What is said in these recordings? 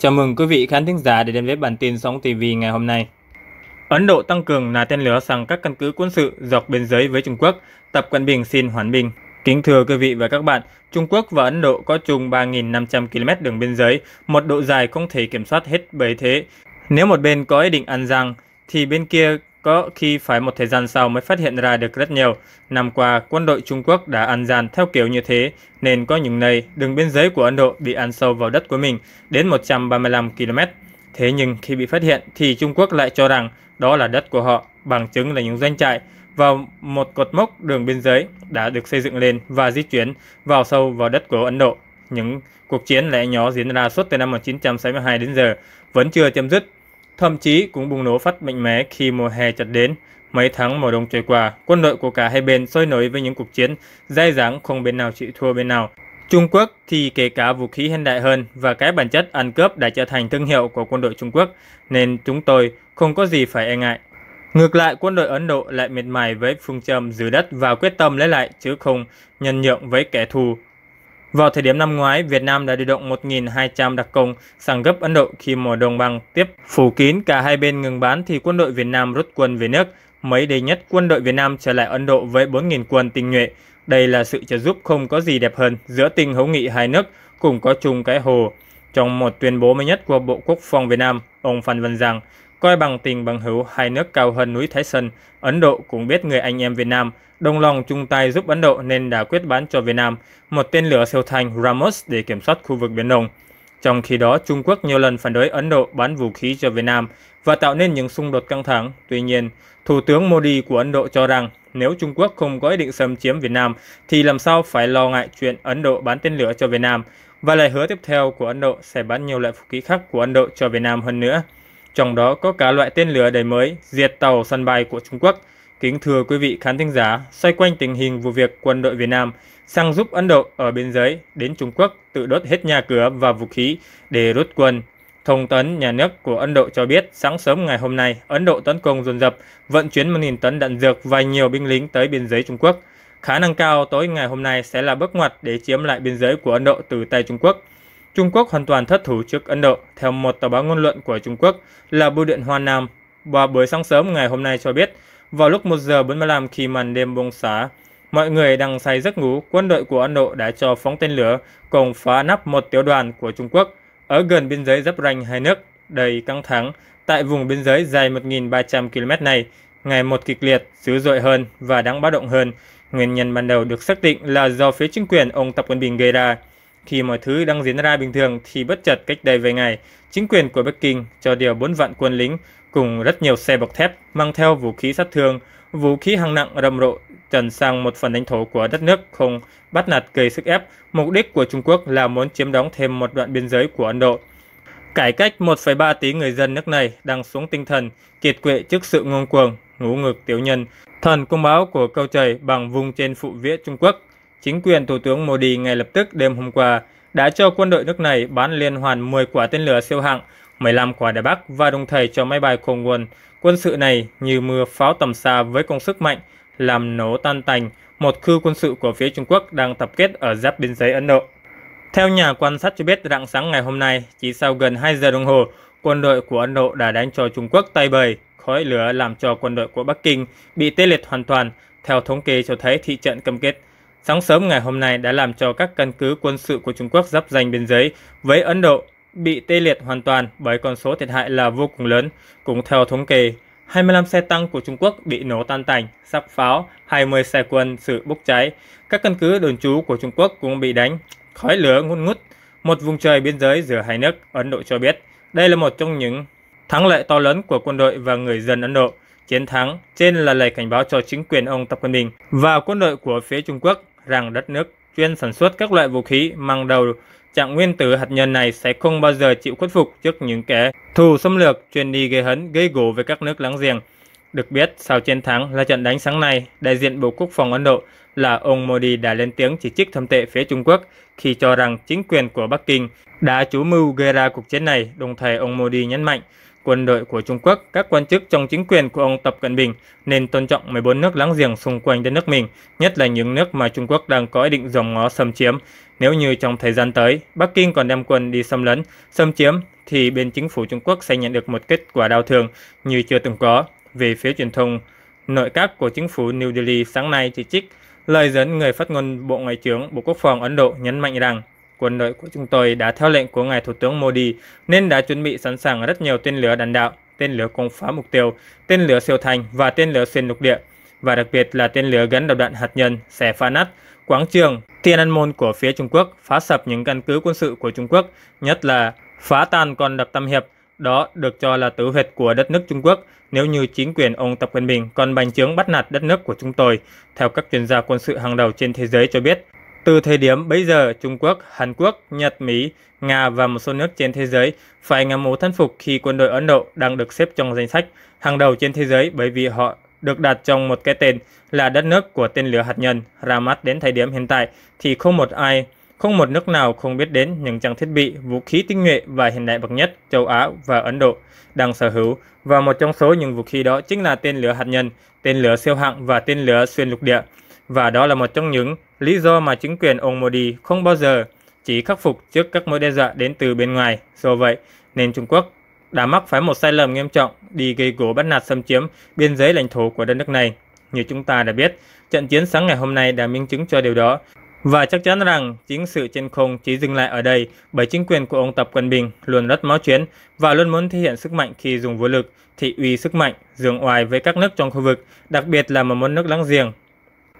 Chào mừng quý vị khán thính giả đã đến với bản tin sóng TV ngày hôm nay. Ấn Độ tăng cường nà tên lửa sang các căn cứ quân sự dọc biên giới với Trung Quốc, Tập Cận Bình xin hoãn bình. Kính thưa quý vị và các bạn, Trung Quốc và Ấn Độ có chung 3.500 km đường biên giới, một độ dài không thể kiểm soát hết bởi thế. Nếu một bên có ý định ăn răng, thì bên kia có khi phải một thời gian sau mới phát hiện ra được rất nhiều. Năm qua, quân đội Trung Quốc đã ăn gian theo kiểu như thế, nên có những nơi đường biên giới của Ấn Độ bị ăn sâu vào đất của mình đến 135 km. Thế nhưng khi bị phát hiện thì Trung Quốc lại cho rằng đó là đất của họ, bằng chứng là những doanh trại và một cột mốc đường biên giới đã được xây dựng lên và di chuyển vào sâu vào đất của Ấn Độ. Những cuộc chiến lẻ nhỏ diễn ra suốt từ năm 1962 đến giờ vẫn chưa chấm dứt thậm chí cũng bùng nổ phát mạnh mẽ khi mùa hè chặt đến. Mấy tháng mùa đông trôi qua, quân đội của cả hai bên sôi nổi với những cuộc chiến dai dẳng không bên nào chịu thua bên nào. Trung Quốc thì kể cả vũ khí hiện đại hơn và cái bản chất ăn cướp đã trở thành thương hiệu của quân đội Trung Quốc, nên chúng tôi không có gì phải e ngại. Ngược lại, quân đội Ấn Độ lại miệt mài với phương châm giữ đất và quyết tâm lấy lại chứ không nhân nhượng với kẻ thù vào thời điểm năm ngoái, Việt Nam đã điều động 1.200 đặc công sang gấp Ấn Độ khi mùa đồng bằng tiếp phủ kín cả hai bên ngừng bán thì quân đội Việt Nam rút quân về nước. Mấy day nhất, quân đội Việt Nam trở lại Ấn Độ với 4.000 quân tinh nhuệ. Đây là sự trợ giúp không có gì đẹp hơn giữa tình hữu nghị hai nước cùng có chung cái hồ. Trong một tuyên bố mới nhất của Bộ Quốc phòng Việt Nam, ông Phan Văn Giang coi bằng tình bằng hữu hai nước cao hơn núi Thái Sơn, Ấn Độ cũng biết người anh em Việt Nam, đồng lòng chung tay giúp Ấn Độ nên đã quyết bán cho Việt Nam một tên lửa siêu thanh Ramos để kiểm soát khu vực Biển Đông. Trong khi đó, Trung Quốc nhiều lần phản đối Ấn Độ bán vũ khí cho Việt Nam và tạo nên những xung đột căng thẳng. Tuy nhiên, Thủ tướng Modi của Ấn Độ cho rằng nếu Trung Quốc không có ý định xâm chiếm Việt Nam thì làm sao phải lo ngại chuyện Ấn Độ bán tên lửa cho Việt Nam và lời hứa tiếp theo của Ấn Độ sẽ bán nhiều loại vũ khí khác của Ấn Độ cho Việt Nam hơn nữa trong đó có cả loại tên lửa đầy mới diệt tàu sân bay của Trung Quốc. Kính thưa quý vị khán thính giả, xoay quanh tình hình vụ việc quân đội Việt Nam sang giúp Ấn Độ ở biên giới đến Trung Quốc tự đốt hết nhà cửa và vũ khí để rút quân. Thông tấn nhà nước của Ấn Độ cho biết sáng sớm ngày hôm nay, Ấn Độ tấn công dồn dập vận chuyển 1.000 tấn đạn dược và nhiều binh lính tới biên giới Trung Quốc. Khả năng cao tối ngày hôm nay sẽ là bước ngoặt để chiếm lại biên giới của Ấn Độ từ tay Trung Quốc. Trung Quốc hoàn toàn thất thủ trước Ấn Độ, theo một tờ báo ngôn luận của Trung Quốc là Bưu điện Hoa Nam. Và buổi sáng sớm ngày hôm nay cho biết, vào lúc 1 giờ 45 khi màn đêm buông xá, mọi người đang say giấc ngủ, quân đội của Ấn Độ đã cho phóng tên lửa cùng phá nắp một tiểu đoàn của Trung Quốc ở gần biên giới giáp ranh hai nước đầy căng thẳng tại vùng biên giới dài 1.300 km này ngày một kịch liệt, dữ dội hơn và đáng báo động hơn. Nguyên nhân ban đầu được xác định là do phía chính quyền ông Tập Cận Bình gây ra khi mọi thứ đang diễn ra bình thường thì bất chợt cách đây vài ngày, chính quyền của Bắc Kinh cho điều 4 vạn quân lính cùng rất nhiều xe bọc thép mang theo vũ khí sát thương, vũ khí hạng nặng rầm rộ trần sang một phần lãnh thổ của đất nước không bắt nạt gây sức ép. Mục đích của Trung Quốc là muốn chiếm đóng thêm một đoạn biên giới của Ấn Độ. Cải cách 1,3 tỷ người dân nước này đang xuống tinh thần, kiệt quệ trước sự ngông cuồng, ngũ ngực tiểu nhân. Thần công báo của câu trời bằng vùng trên phụ vĩa Trung Quốc Chính quyền Thủ tướng Modi ngay lập tức đêm hôm qua đã cho quân đội nước này bán liên hoàn 10 quả tên lửa siêu hạng, 15 quả đài Bắc và đồng thời cho máy bay không quân. Quân sự này như mưa pháo tầm xa với công sức mạnh, làm nổ tan tành một khu quân sự của phía Trung Quốc đang tập kết ở giáp biên giới Ấn Độ. Theo nhà quan sát cho biết, rạng sáng ngày hôm nay, chỉ sau gần 2 giờ đồng hồ, quân đội của Ấn Độ đã đánh cho Trung Quốc tay bời. Khói lửa làm cho quân đội của Bắc Kinh bị tê liệt hoàn toàn. Theo thống kê cho thấy thị trận cầm kết sáng sớm ngày hôm nay đã làm cho các căn cứ quân sự của Trung Quốc giáp danh biên giới với Ấn Độ bị tê liệt hoàn toàn bởi con số thiệt hại là vô cùng lớn. Cũng theo thống kê, 25 xe tăng của Trung Quốc bị nổ tan tành, sắc pháo, 20 xe quân sự bốc cháy. Các căn cứ đồn trú của Trung Quốc cũng bị đánh, khói lửa ngút ngút. Một vùng trời biên giới giữa hai nước, Ấn Độ cho biết, đây là một trong những thắng lợi to lớn của quân đội và người dân Ấn Độ chiến thắng trên là lời cảnh báo cho chính quyền ông Tập Cận Bình và quân đội của phía Trung Quốc rằng đất nước chuyên sản xuất các loại vũ khí mang đầu trạng nguyên tử hạt nhân này sẽ không bao giờ chịu khuất phục trước những kẻ thù xâm lược chuyên đi gây hấn gây gổ với các nước láng giềng. Được biết, sau chiến thắng là trận đánh sáng nay, đại diện Bộ Quốc phòng Ấn Độ là ông Modi đã lên tiếng chỉ trích thâm tệ phía Trung Quốc khi cho rằng chính quyền của Bắc Kinh đã chủ mưu gây ra cuộc chiến này. Đồng thời, ông Modi nhấn mạnh quân đội của Trung Quốc, các quan chức trong chính quyền của ông Tập Cận Bình nên tôn trọng 14 nước láng giềng xung quanh đất nước mình, nhất là những nước mà Trung Quốc đang có ý định dòm ngó xâm chiếm. Nếu như trong thời gian tới, Bắc Kinh còn đem quân đi xâm lấn, xâm chiếm, thì bên chính phủ Trung Quốc sẽ nhận được một kết quả đau thương như chưa từng có. Về phía truyền thông, nội các của chính phủ New Delhi sáng nay chỉ trích lời dẫn người phát ngôn Bộ Ngoại trưởng Bộ Quốc phòng Ấn Độ nhấn mạnh rằng quân đội của chúng tôi đã theo lệnh của Ngài Thủ tướng Modi nên đã chuẩn bị sẵn sàng rất nhiều tên lửa đạn đạo, tên lửa công phá mục tiêu, tên lửa siêu thanh và tên lửa xuyên lục địa, và đặc biệt là tên lửa gắn đầu đạn hạt nhân sẽ phá nát quảng trường Tiananmen của phía Trung Quốc, phá sập những căn cứ quân sự của Trung Quốc, nhất là phá tan con đập Tam Hiệp, đó được cho là tử huyệt của đất nước Trung Quốc nếu như chính quyền ông Tập Cận Bình còn bành trướng bắt nạt đất nước của chúng tôi, theo các chuyên gia quân sự hàng đầu trên thế giới cho biết. Từ thời điểm bây giờ, Trung Quốc, Hàn Quốc, Nhật, Mỹ, Nga và một số nước trên thế giới phải ngắm mũ thán phục khi quân đội Ấn Độ đang được xếp trong danh sách hàng đầu trên thế giới bởi vì họ được đặt trong một cái tên là đất nước của tên lửa hạt nhân ra mắt đến thời điểm hiện tại thì không một ai, không một nước nào không biết đến những trang thiết bị, vũ khí tinh nhuệ và hiện đại bậc nhất châu Á và Ấn Độ đang sở hữu và một trong số những vũ khí đó chính là tên lửa hạt nhân, tên lửa siêu hạng và tên lửa xuyên lục địa và đó là một trong những lý do mà chính quyền ông Modi không bao giờ chỉ khắc phục trước các mối đe dọa đến từ bên ngoài. Do vậy, nền Trung Quốc đã mắc phải một sai lầm nghiêm trọng đi gây gỗ bắt nạt xâm chiếm biên giới lãnh thổ của đất nước này. Như chúng ta đã biết, trận chiến sáng ngày hôm nay đã minh chứng cho điều đó. Và chắc chắn rằng chính sự trên không chỉ dừng lại ở đây bởi chính quyền của ông Tập Cận Bình luôn rất máu chuyến và luôn muốn thể hiện sức mạnh khi dùng vũ lực, thị uy sức mạnh, dường oai với các nước trong khu vực, đặc biệt là một một nước láng giềng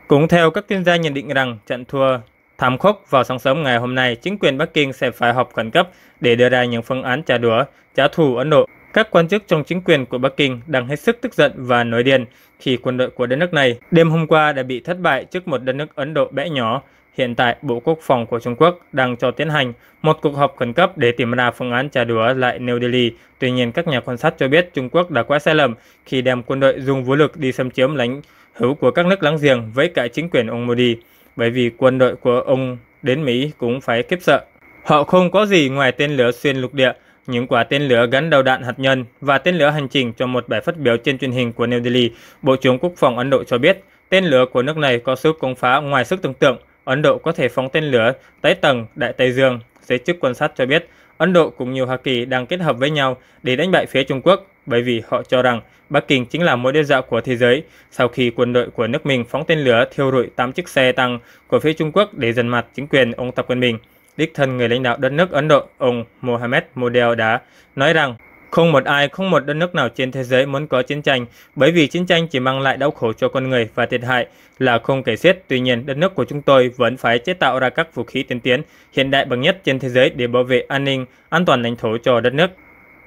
cũng theo các chuyên gia nhận định rằng trận thua thảm khốc vào sáng sớm ngày hôm nay, chính quyền Bắc Kinh sẽ phải họp khẩn cấp để đưa ra những phương án trả đũa, trả thù Ấn Độ. Các quan chức trong chính quyền của Bắc Kinh đang hết sức tức giận và nổi điên khi quân đội của đất nước này đêm hôm qua đã bị thất bại trước một đất nước Ấn Độ bé nhỏ. Hiện tại, Bộ Quốc phòng của Trung Quốc đang cho tiến hành một cuộc họp khẩn cấp để tìm ra phương án trả đũa lại New Delhi. Tuy nhiên, các nhà quan sát cho biết Trung Quốc đã quá sai lầm khi đem quân đội dùng vũ lực đi xâm chiếm lãnh hữu của các nước láng giềng với cả chính quyền ông Modi bởi vì quân đội của ông đến Mỹ cũng phải khiếp sợ. Họ không có gì ngoài tên lửa xuyên lục địa, những quả tên lửa gắn đầu đạn hạt nhân và tên lửa hành trình cho một bài phát biểu trên truyền hình của New Delhi, Bộ trưởng Quốc phòng Ấn Độ cho biết tên lửa của nước này có sức công phá ngoài sức tưởng tượng. Ấn Độ có thể phóng tên lửa tới tầng Đại Tây Dương. Giới chức quan sát cho biết Ấn Độ cũng như Hoa Kỳ đang kết hợp với nhau để đánh bại phía Trung Quốc bởi vì họ cho rằng Bắc Kinh chính là mối đe dọa của thế giới sau khi quân đội của nước mình phóng tên lửa thiêu rụi 8 chiếc xe tăng của phía Trung Quốc để dần mặt chính quyền ông Tập Cận Bình. Đích thân người lãnh đạo đất nước Ấn Độ, ông Mohammed Model đã nói rằng không một ai, không một đất nước nào trên thế giới muốn có chiến tranh, bởi vì chiến tranh chỉ mang lại đau khổ cho con người và thiệt hại là không kể xiết. Tuy nhiên, đất nước của chúng tôi vẫn phải chế tạo ra các vũ khí tiên tiến hiện đại bậc nhất trên thế giới để bảo vệ an ninh, an toàn lãnh thổ cho đất nước.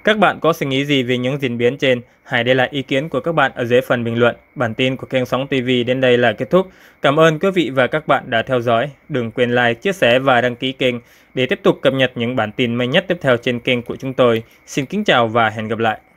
Các bạn có suy nghĩ gì về những diễn biến trên? Hãy để lại ý kiến của các bạn ở dưới phần bình luận. Bản tin của kênh Sóng TV đến đây là kết thúc. Cảm ơn quý vị và các bạn đã theo dõi. Đừng quên like, chia sẻ và đăng ký kênh để tiếp tục cập nhật những bản tin mới nhất tiếp theo trên kênh của chúng tôi. Xin kính chào và hẹn gặp lại.